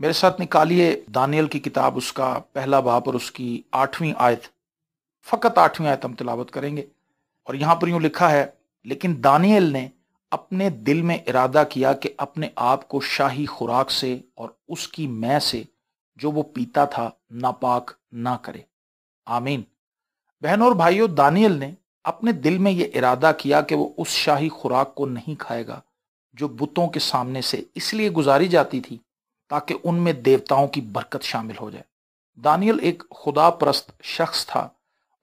میرے ساتھ نکالیے دانیل کی کتاب اس کا پہلا باپ اور اس کی آٹھویں آیت فقط آٹھویں آیت ہم تلاوت کریں گے اور یہاں پر یوں لکھا ہے لیکن دانیل نے اپنے دل میں ارادہ کیا کہ اپنے آپ کو شاہی خوراک سے اور اس کی میں سے جو وہ پیتا تھا ناپاک نہ کرے آمین بہن اور بھائیوں دانیل نے اپنے دل میں یہ ارادہ کیا کہ وہ اس شاہی خوراک کو نہیں کھائے گا جو بتوں کے سامنے سے اس لیے گزاری جاتی تھی تاکہ ان میں دیوتاؤں کی برکت شامل ہو جائے دانیل ایک خدا پرست شخص تھا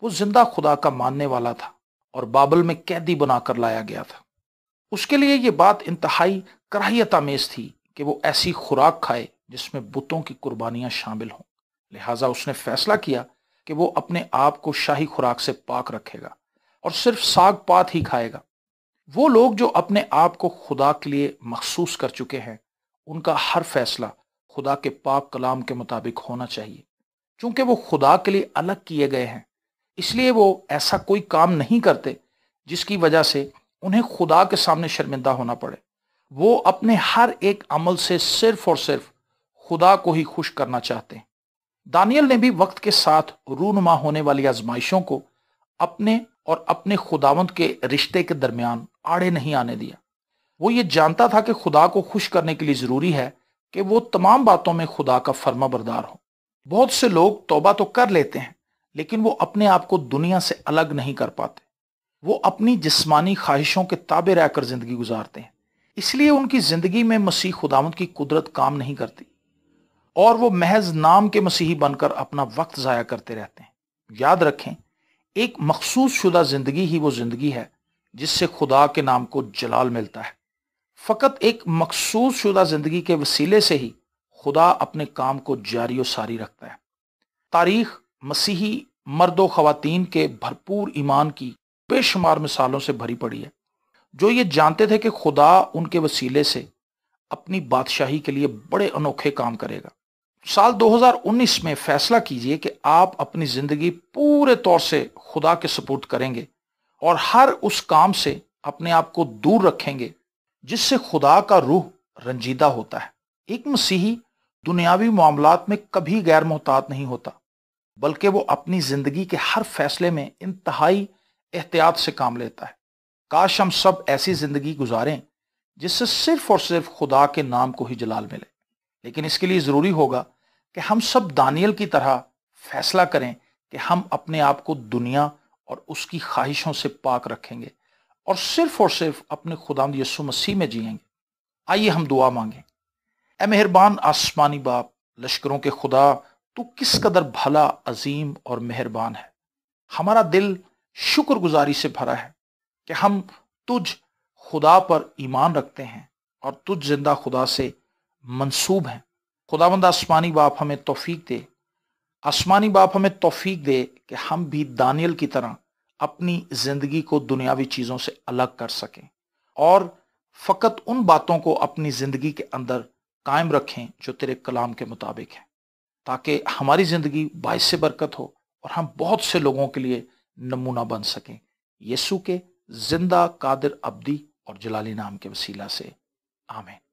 وہ زندہ خدا کا ماننے والا تھا اور بابل میں قیدی بنا کر لایا گیا تھا اس کے لیے یہ بات انتہائی کراہیت آمیز تھی کہ وہ ایسی خوراک کھائے جس میں بتوں کی قربانیاں شامل ہوں لہٰذا اس نے فیصلہ کیا کہ وہ اپنے آپ کو شاہی خوراک سے پاک رکھے گا اور صرف ساگ پات ہی کھائے گا وہ لوگ جو اپنے آپ کو خدا کے لیے مخصوص کر چکے ہیں ان کا ہر فیصلہ خدا کے پاک کلام کے مطابق ہونا چاہیے چونکہ وہ خدا کے لیے الگ کیے گئے ہیں اس لیے وہ ایسا کوئی کام نہیں کرتے جس کی وجہ سے انہیں خدا کے سامنے شرمندہ ہونا پڑے وہ اپنے ہر ایک عمل سے صرف اور صرف خدا کو ہی خوش کرنا چاہتے ہیں دانیل نے بھی وقت کے ساتھ رونما ہونے والی آزمائشوں کو اپنے اور اپنے خداوند کے رشتے کے درمیان آڑے نہیں آنے دیا وہ یہ جانتا تھا کہ خدا کو خوش کرنے کے لیے ضروری ہے کہ وہ تمام باتوں میں خدا کا فرما بردار ہو بہت سے لوگ توبہ تو کر لیتے ہیں لیکن وہ اپنے آپ کو دنیا سے الگ نہیں کر پاتے وہ اپنی جسمانی خواہشوں کے تابع رہ کر زندگی گزارتے ہیں اس لیے ان کی زندگی میں مسیح خداوند کی قدرت کام نہیں کرتی اور وہ محض نام کے مسیحی بن کر اپنا وقت ضائع کرتے رہتے ہیں یاد رکھیں ایک مخصوص شدہ زندگی ہی وہ زندگی ہے جس سے خدا کے نام کو جلال ملتا ہے فقط ایک مخصوص شدہ زندگی کے وسیلے سے ہی خدا اپنے کام کو جاری و ساری رکھتا ہے تاریخ مسیحی مرد و خواتین کے بھرپور ایمان کی بے شمار مثالوں سے بھری پڑی ہے جو یہ جانتے تھے کہ خدا ان کے وسیلے سے اپنی بادشاہی کے لیے بڑے انوکھے کام کرے گا سال دو ہزار انیس میں فیصلہ کیجئے کہ آپ اپنی زندگی پورے طور سے خدا کے سپورٹ کریں گے اور ہر اس کام سے اپنے آپ کو دور رکھیں گے جس سے خدا کا روح رنجیدہ ہوتا ہے ایک مسیحی دنیاوی معاملات میں کبھی غیر محتاط نہیں ہوتا بلکہ وہ اپنی زندگی کے ہر فیصلے میں انتہائی احتیاط سے کام لیتا ہے کاش ہم سب ایسی زندگی گزاریں جس سے صرف اور صرف خدا کے نام کو ہی جلال ملے لیکن اس کے لیے ضروری ہوگا کہ ہم سب دانیل کی طرح فیصلہ کریں کہ ہم اپنے آپ کو دنیا اور اس کی خواہشوں سے پاک رکھیں گے اور صرف اور صرف اپنے خدا یسو مسیح میں جئیں گے آئیے ہم دعا مانگیں اے مہربان آسمانی باپ لشکروں کے خدا تو کس قدر بھلا عظیم اور مہربان ہے ہمارا دل شکر گزاری سے بھرا ہے کہ ہم تجھ خدا پر ایمان رکھتے ہیں اور تجھ زندہ خدا سے منسوب ہیں خدا بند آسمانی باپ ہمیں توفیق دے آسمانی باپ ہمیں توفیق دے کہ ہم بھی دانیل کی طرح اپنی زندگی کو دنیاوی چیزوں سے الگ کر سکیں اور فقط ان باتوں کو اپنی زندگی کے اندر قائم رکھیں جو تیرے کلام کے مطابق ہیں تاکہ ہماری زندگی باعث سے برکت ہو اور ہم بہت سے لوگوں کے لیے نمونہ بن سکیں یسو کے زندہ قادر ابدی اور جلالی نام کے وسیلہ سے آمین